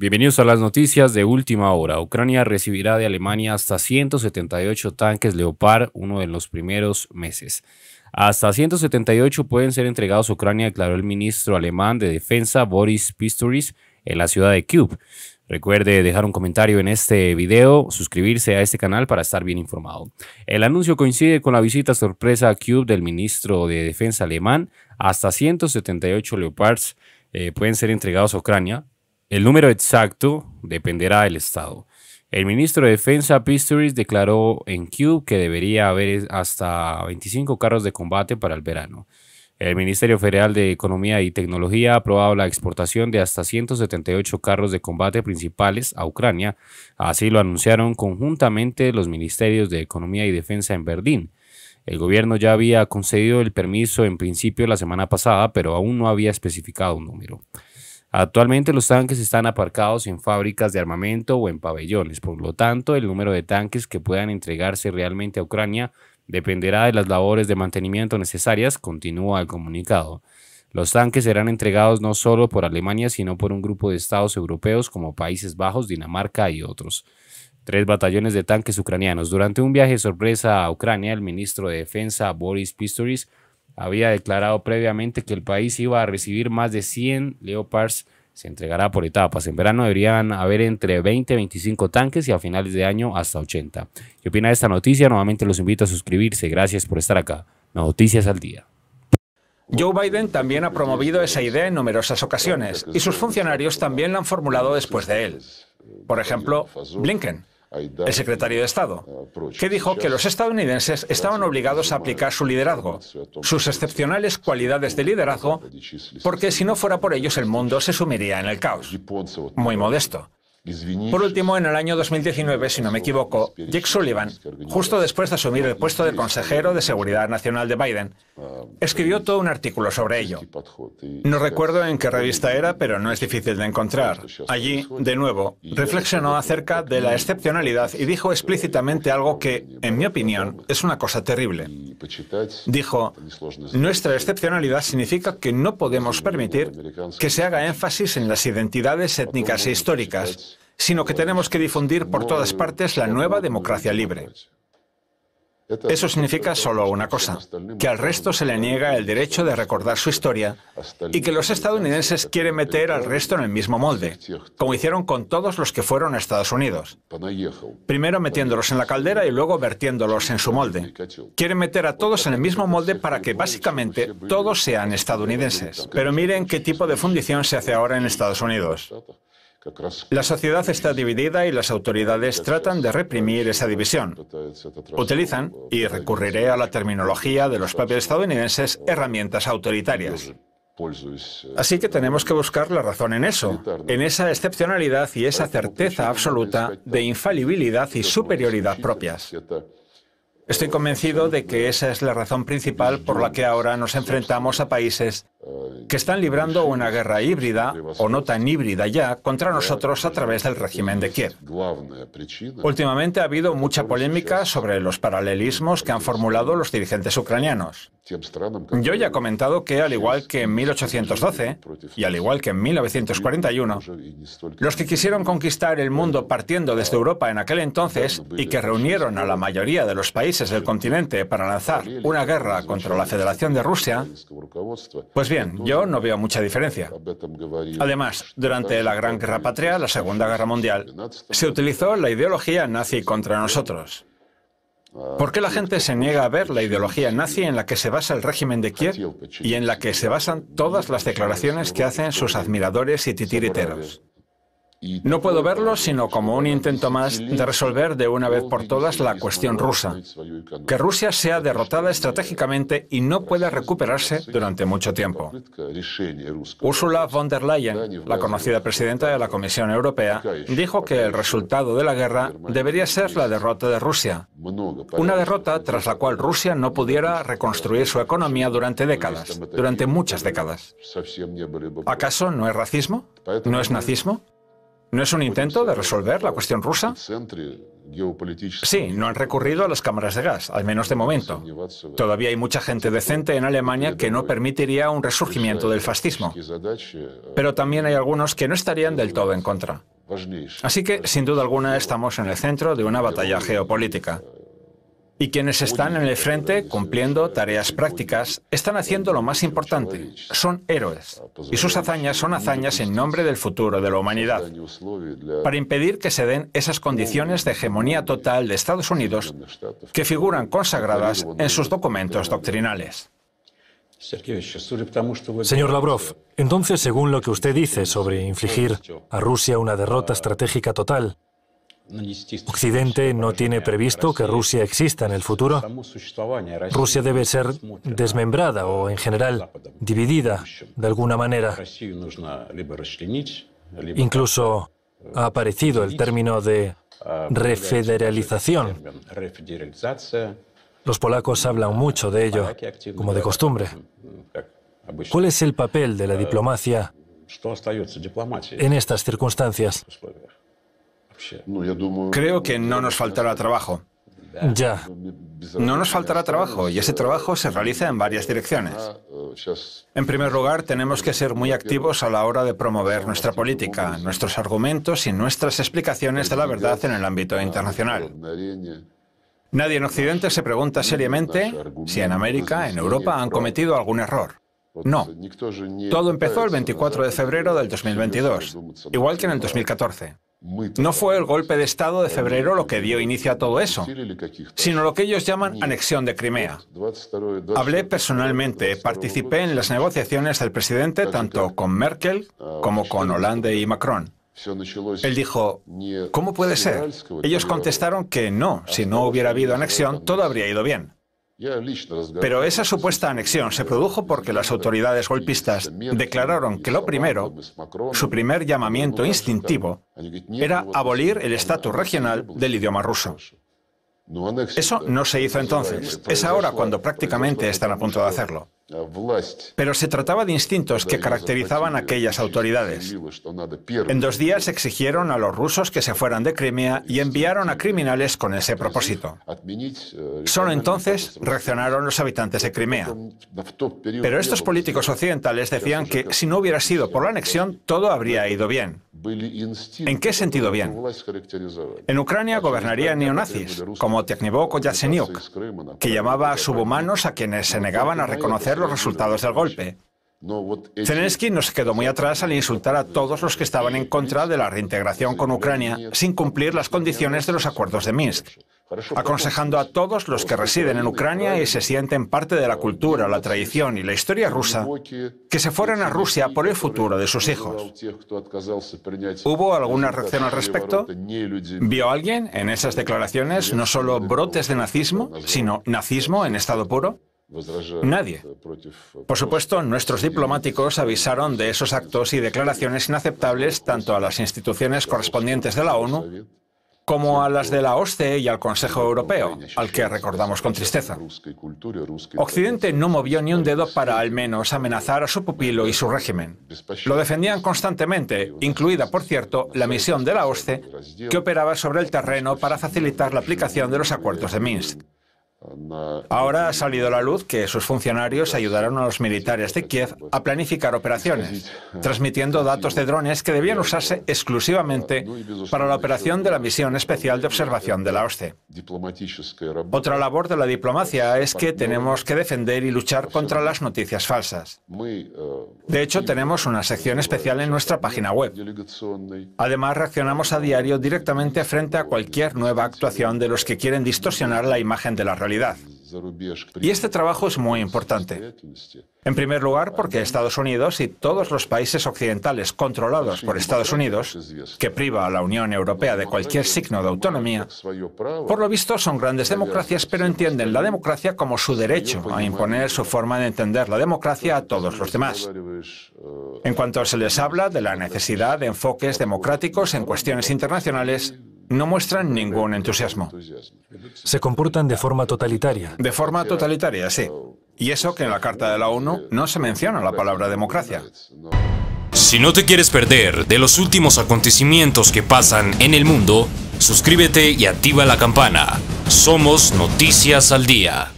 Bienvenidos a las noticias de última hora. Ucrania recibirá de Alemania hasta 178 tanques Leopard, uno de los primeros meses. Hasta 178 pueden ser entregados a Ucrania, declaró el ministro alemán de Defensa Boris Pistoris en la ciudad de Kyiv. Recuerde dejar un comentario en este video, suscribirse a este canal para estar bien informado. El anuncio coincide con la visita sorpresa a Cube del ministro de Defensa alemán. Hasta 178 Leopards eh, pueden ser entregados a Ucrania, el número exacto dependerá del Estado. El ministro de Defensa Pistorius declaró en Cube que debería haber hasta 25 carros de combate para el verano. El Ministerio Federal de Economía y Tecnología ha aprobado la exportación de hasta 178 carros de combate principales a Ucrania. Así lo anunciaron conjuntamente los ministerios de Economía y Defensa en Berlín. El gobierno ya había concedido el permiso en principio la semana pasada, pero aún no había especificado un número. Actualmente los tanques están aparcados en fábricas de armamento o en pabellones, por lo tanto el número de tanques que puedan entregarse realmente a Ucrania dependerá de las labores de mantenimiento necesarias, continúa el comunicado. Los tanques serán entregados no solo por Alemania, sino por un grupo de estados europeos como Países Bajos, Dinamarca y otros. Tres batallones de tanques ucranianos. Durante un viaje sorpresa a Ucrania, el ministro de Defensa Boris Pistorius había declarado previamente que el país iba a recibir más de 100 Leopards. Se entregará por etapas. En verano deberían haber entre 20 y 25 tanques y a finales de año hasta 80. ¿Qué opina de esta noticia? Nuevamente los invito a suscribirse. Gracias por estar acá. Noticias al día. Joe Biden también ha promovido esa idea en numerosas ocasiones y sus funcionarios también la han formulado después de él. Por ejemplo, Blinken, el secretario de Estado, que dijo que los estadounidenses estaban obligados a aplicar su liderazgo, sus excepcionales cualidades de liderazgo, porque si no fuera por ellos el mundo se sumiría en el caos. Muy modesto. Por último, en el año 2019, si no me equivoco, Jake Sullivan, justo después de asumir el puesto de consejero de Seguridad Nacional de Biden, escribió todo un artículo sobre ello. No recuerdo en qué revista era, pero no es difícil de encontrar. Allí, de nuevo, reflexionó acerca de la excepcionalidad y dijo explícitamente algo que, en mi opinión, es una cosa terrible. Dijo, nuestra excepcionalidad significa que no podemos permitir que se haga énfasis en las identidades étnicas e históricas sino que tenemos que difundir por todas partes la nueva democracia libre. Eso significa solo una cosa, que al resto se le niega el derecho de recordar su historia y que los estadounidenses quieren meter al resto en el mismo molde, como hicieron con todos los que fueron a Estados Unidos. Primero metiéndolos en la caldera y luego vertiéndolos en su molde. Quieren meter a todos en el mismo molde para que básicamente todos sean estadounidenses. Pero miren qué tipo de fundición se hace ahora en Estados Unidos. La sociedad está dividida y las autoridades tratan de reprimir esa división. Utilizan, y recurriré a la terminología de los propios estadounidenses, herramientas autoritarias. Así que tenemos que buscar la razón en eso, en esa excepcionalidad y esa certeza absoluta de infalibilidad y superioridad propias. Estoy convencido de que esa es la razón principal por la que ahora nos enfrentamos a países que están librando una guerra híbrida o no tan híbrida ya contra nosotros a través del régimen de Kiev. Últimamente ha habido mucha polémica sobre los paralelismos que han formulado los dirigentes ucranianos. Yo ya he comentado que, al igual que en 1812 y al igual que en 1941, los que quisieron conquistar el mundo partiendo desde Europa en aquel entonces y que reunieron a la mayoría de los países del continente para lanzar una guerra contra la Federación de Rusia, pues bien, yo no veo mucha diferencia. Además, durante la Gran Guerra Patria, la Segunda Guerra Mundial, se utilizó la ideología nazi contra nosotros. ¿Por qué la gente se niega a ver la ideología nazi en la que se basa el régimen de Kiev y en la que se basan todas las declaraciones que hacen sus admiradores y titiriteros? No puedo verlo sino como un intento más de resolver de una vez por todas la cuestión rusa, que Rusia sea derrotada estratégicamente y no pueda recuperarse durante mucho tiempo. Ursula von der Leyen, la conocida presidenta de la Comisión Europea, dijo que el resultado de la guerra debería ser la derrota de Rusia, una derrota tras la cual Rusia no pudiera reconstruir su economía durante décadas, durante muchas décadas. ¿Acaso no es racismo? ¿No es nazismo? ¿No es un intento de resolver la cuestión rusa? Sí, no han recurrido a las cámaras de gas, al menos de momento. Todavía hay mucha gente decente en Alemania que no permitiría un resurgimiento del fascismo. Pero también hay algunos que no estarían del todo en contra. Así que, sin duda alguna, estamos en el centro de una batalla geopolítica. Y quienes están en el frente cumpliendo tareas prácticas están haciendo lo más importante. Son héroes. Y sus hazañas son hazañas en nombre del futuro de la humanidad. Para impedir que se den esas condiciones de hegemonía total de Estados Unidos que figuran consagradas en sus documentos doctrinales. Señor Lavrov, entonces según lo que usted dice sobre infligir a Rusia una derrota estratégica total, Occidente no tiene previsto que Rusia exista en el futuro. Rusia debe ser desmembrada o, en general, dividida de alguna manera. Incluso ha aparecido el término de refederalización. Los polacos hablan mucho de ello, como de costumbre. ¿Cuál es el papel de la diplomacia en estas circunstancias? Creo que no nos faltará trabajo. Ya. No nos faltará trabajo y ese trabajo se realiza en varias direcciones. Э, en primer lugar, tenemos que ser muy activos a la hora de promover nuestra política, nuestros argumentos y nuestras explicaciones de la verdad en el ámbito internacional. Nadie en Occidente se pregunta seriamente si en América, en Europa, han cometido algún error. No. Todo empezó el 24 de febrero del 2022, igual que en el 2014. No fue el golpe de Estado de febrero lo que dio inicio a todo eso, sino lo que ellos llaman anexión de Crimea. Hablé personalmente, participé en las negociaciones del presidente tanto con Merkel ah, como con Hollande y Macron. Él dijo, ¿cómo puede ser? Ellos contestaron que no, si no hubiera habido anexión, todo habría ido bien. Pero esa supuesta anexión se produjo porque las autoridades golpistas declararon que lo primero, su primer llamamiento instintivo, era abolir el estatus regional del idioma ruso. Eso no se hizo entonces. Es ahora cuando prácticamente están a punto de hacerlo. Pero se trataba de instintos que caracterizaban a aquellas autoridades. En dos días exigieron a los rusos que se fueran de Crimea y enviaron a criminales con ese propósito. Э, Solo entonces reaccionaron los habitantes de Crimea. Pero estos políticos occidentales decían que si no hubiera sido por la anexión, todo habría ido bien. ¿En qué sentido bien? En Ucrania gobernarían neonazis, como Technivok o Yatsenyuk, que llamaba subhumanos a quienes se negaban a reconocer los resultados del golpe. Zelensky nos quedó muy atrás al insultar a todos los que estaban en contra de la reintegración con Ucrania sin cumplir las condiciones de los acuerdos de Minsk aconsejando a todos los que residen en Ucrania y se sienten parte de la cultura, la tradición y la historia rusa que se fueran a Rusia por el futuro de sus hijos. ¿Hubo alguna reacción al respecto? ¿Vio alguien en esas declaraciones no solo brotes de nazismo, sino nazismo en estado puro? Nadie. Por supuesto, nuestros diplomáticos avisaron de esos actos y declaraciones inaceptables tanto a las instituciones correspondientes de la ONU como a las de la OSCE y al Consejo Europeo, al que recordamos con tristeza. Occidente no movió ni un dedo para al menos amenazar a su pupilo y su régimen. Lo defendían constantemente, incluida, por cierto, la misión de la OSCE, que operaba sobre el terreno para facilitar la aplicación de los acuerdos de Minsk. Ahora ha salido a la luz que sus funcionarios ayudaron a los militares de Kiev a planificar operaciones, transmitiendo datos de drones que debían usarse exclusivamente para la operación de la misión especial de observación de la OSCE. Otra labor de la diplomacia es que tenemos que defender y luchar contra las noticias falsas. De hecho, tenemos una sección especial en nuestra página web. Además, reaccionamos a diario directamente frente a cualquier nueva actuación de los que quieren distorsionar la imagen de la realidad. Y este trabajo es muy importante. En primer lugar, porque Estados Unidos y todos los países occidentales controlados por Estados Unidos, que priva a la Unión Europea de cualquier signo de autonomía, por lo visto son grandes democracias, pero entienden la democracia como su derecho a imponer su forma de entender la democracia a todos los demás. En cuanto se les habla de la necesidad de enfoques democráticos en cuestiones internacionales, no muestran ningún entusiasmo. Se comportan de forma totalitaria. De forma totalitaria, sí. Y eso que en la Carta de la ONU no se menciona la palabra democracia. Si no te quieres perder de los últimos acontecimientos que pasan en el mundo, suscríbete y activa la campana. Somos Noticias al Día.